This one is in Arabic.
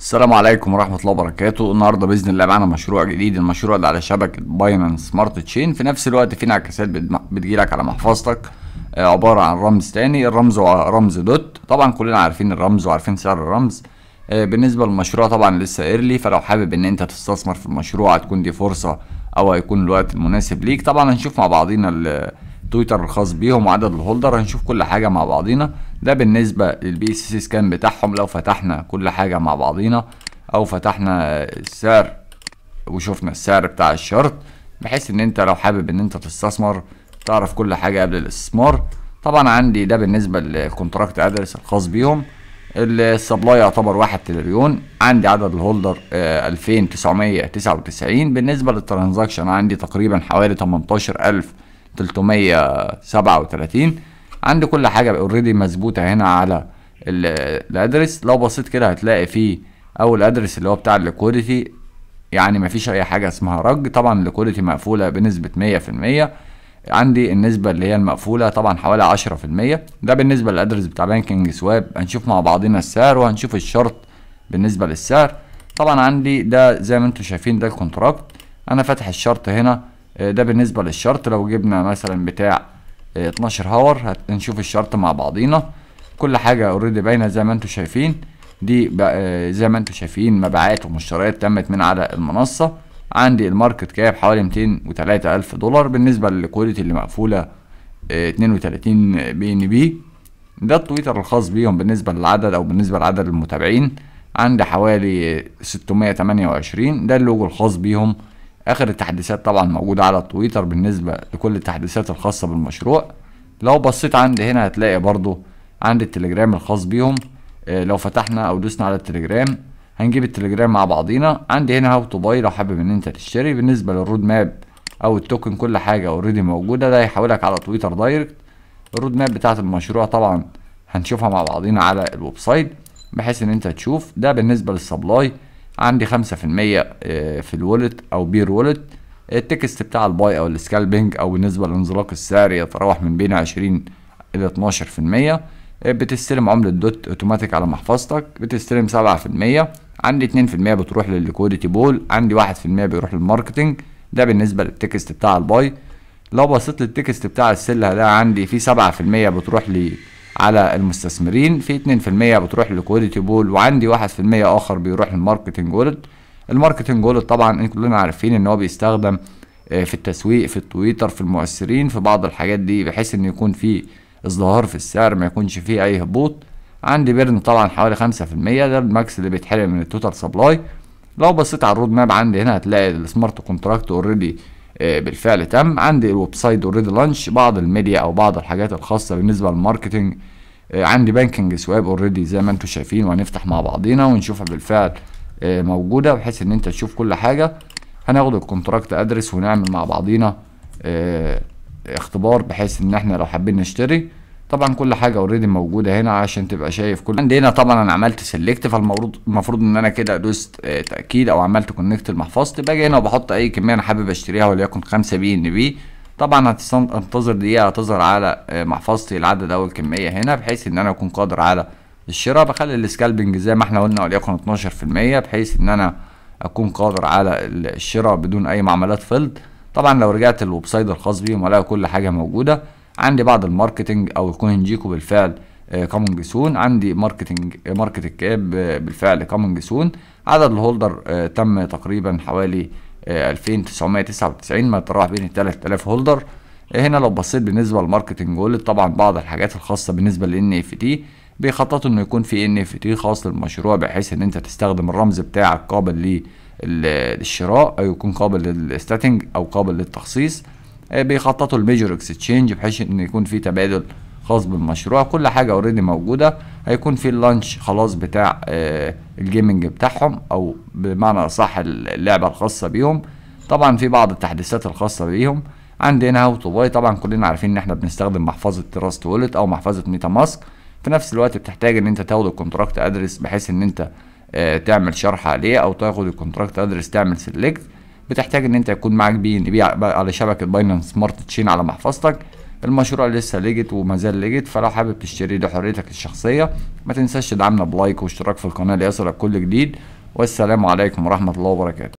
السلام عليكم ورحمة الله وبركاته النهاردة بإذن الله معانا مشروع جديد المشروع ده على شبكة بايننس سمارت تشين في نفس الوقت في انعكاسات بتجيلك على محفظتك آه، عبارة عن رمز تاني الرمز هو رمز دوت طبعا كلنا عارفين الرمز وعارفين سعر الرمز آه، بالنسبة للمشروع طبعا لسه ايرلي فلو حابب ان انت تستثمر في المشروع هتكون دي فرصة او هيكون الوقت المناسب ليك طبعا هنشوف مع بعضينا التويتر الخاص بيهم وعدد الهولدر هنشوف كل حاجة مع بعضينا ده بالنسبة للبي اس سي سكان بتاعهم لو فتحنا كل حاجة مع بعضينا او فتحنا السعر وشوفنا السعر بتاع الشرط بحيث ان انت لو حابب ان انت تستثمر تعرف كل حاجة قبل الاستثمار طبعا عندي ده بالنسبة للكونتراكت ادرس الخاص بيهم السبلاي يعتبر واحد تريليون عندي عدد الهولدر آه 2999 بالنسبه للترانزاكشن عندي تقريبا حوالي 18337 وتلاتين عندي كل حاجه اوريدي مظبوطة هنا على الادرس لو بصيت كده هتلاقي فيه اول ادرس اللي هو بتاع الكواليتي يعني مفيش اي حاجه اسمها رج طبعا الكواليتي مقفوله بنسبه 100% عندي النسبه اللي هي المقفوله طبعا حوالي 10% ده بالنسبه للادرس بتاع بانكينج سواب هنشوف مع بعضنا السعر وهنشوف الشرط بالنسبه للسعر طبعا عندي ده زي ما انتم شايفين ده الكونتراكت انا فاتح الشرط هنا آه، ده بالنسبه للشرط لو جبنا مثلا بتاع 12 هاور هنشوف الشرط مع بعضينا كل حاجه اوريدي باينه زي ما انتم شايفين دي آه، زي ما انتم شايفين مبيعات ومشتريات تمت من على المنصه عندي الماركت كاب حوالي 203 الف دولار بالنسبه للكواليتي اللي مقفوله 32 آه، بي ان بي ده التويتر الخاص بيهم بالنسبه للعدد او بالنسبه لعدد المتابعين عندي حوالي 628 ده اللوجو الخاص بيهم اخر التحديثات طبعا موجوده على التويتر بالنسبه لكل التحديثات الخاصه بالمشروع لو بصيت عندي هنا هتلاقي برضو عندي التليجرام الخاص بيهم آه، لو فتحنا او دوسنا على التليجرام هنجيب التليجرام مع بعضينا عندي هنا هاو تو باي لو حابب ان انت تشتري بالنسبه للرود ماب او التوكن كل حاجه اوريدي موجوده ده هيحولك على تويتر دايركت الرود ماب بتاعه المشروع طبعا هنشوفها مع بعضينا على الويب سايت بحيث ان انت تشوف ده بالنسبه للسبلاي عندي 5% في آه، الولت او بير ولت آه، التكست بتاع الباي او السكالبنج او بالنسبه للانزلاق السعري يتراوح من بين 20 الى 12% آه، بتستلم عملة دوت اوتوماتيك على محفظتك بتستلم 7% عندي 2% بتروح للليكوديتي بول عندي 1% بيروح للماركتنج ده بالنسبة للتكست بتاع الباي لو بصيت للتكست بتاع السلة ده عندي في 7% بتروح لي على المستثمرين في 2% بتروح للكواليتي بول وعندي 1% اخر بيروح للماركتنج وولد الماركتنج وولد طبعا كلنا عارفين ان هو بيستخدم آه، في التسويق في التويتر في المؤثرين في بعض الحاجات دي بحيث ان يكون في ازدهار في السعر ما يكونش فيه اي هبوط عندي بيرن طبعا حوالي 5% ده الماكس اللي بيتحرق من التوتال سبلاي لو بصيت على الرود ماب عندي هنا هتلاقي السمارت كونتراكت اوريدي آه، بالفعل تم عندي الويب سايت اوريدي لانش بعض الميديا او بعض الحاجات الخاصه بالنسبه للماركتنج آه، عندي بانكينج سواب اوريدي زي ما انتم شايفين وهنفتح مع بعضينا ونشوفها بالفعل آه، موجوده بحيث ان انت تشوف كل حاجه هناخد الكونتراكت ادرس ونعمل مع بعضينا اختبار بحيث ان احنا لو حابين نشتري طبعا كل حاجه اوريدي موجوده هنا عشان تبقى شايف كل عندي هنا طبعا انا عملت سيلكت فالمفروض المفروض ان انا كده دوست آه، تاكيد او عملت كونكت لمحفظتي باجي هنا وبحط اي كميه انا حابب اشتريها وليكن 5 بي ان بي طبعا هتنتظر دقيقه هتظهر على آه، محفظتي العدد او الكميه هنا بحيث ان انا اكون قادر على الشراء بخلي السكالبنج زي ما احنا قلنا وليكن 12% بحيث ان انا اكون قادر على الشراء بدون اي معاملات فلت طبعا لو رجعت الويب سايت الخاص بيهم الاقي كل حاجه موجوده عندي بعض الماركتنج او كوهنجيكو بالفعل كومنج آه، سون عندي ماركتنج آه، ماركت كاب آه، بالفعل كومنج سون عدد الهولدر تم تقريبا حوالي 2999 ما تراوح بين 3000 هولدر هنا لو بصيت بالنسبه للماركتنج وولد طبعا بعض الحاجات الخاصه بالنسبه للان اف تي بيخططوا انه يكون في ان اف تي خاص للمشروع بحيث ان انت تستخدم الرمز بتاعك قابل للشراء او يكون قابل للستاتنج او قابل للتخصيص إيه، بيخططوا الميجور اكسشينج بحيث ان يكون في تبادل خاص بالمشروع كل حاجه اوريدي موجوده هيكون في اللانش خلاص بتاع آه، الجيمنج بتاعهم او بمعنى اصح اللعبه الخاصه بيهم طبعا في بعض التحديثات الخاصه بيهم عندنا هاو تو باي طبعا كلنا عارفين ان احنا بنستخدم محفظه تراست وولت او محفظه ميتا ماسك في نفس الوقت بتحتاج ان انت تاخد الكونتراكت ادرس بحيث ان انت آه، تعمل شرح عليه او تاخد الكونتراكت ادرس تعمل سيلكت بتحتاج ان انت يكون معاك بي ان بي على شبكه باينانس سمارت تشين على محفظتك المشروع لسه ليجت وما زال ليجت فلو حابب تشتري لحريتك الشخصيه ما تنساش تدعمنا بلايك واشتراك في القناه ليصلك كل جديد والسلام عليكم ورحمه الله وبركاته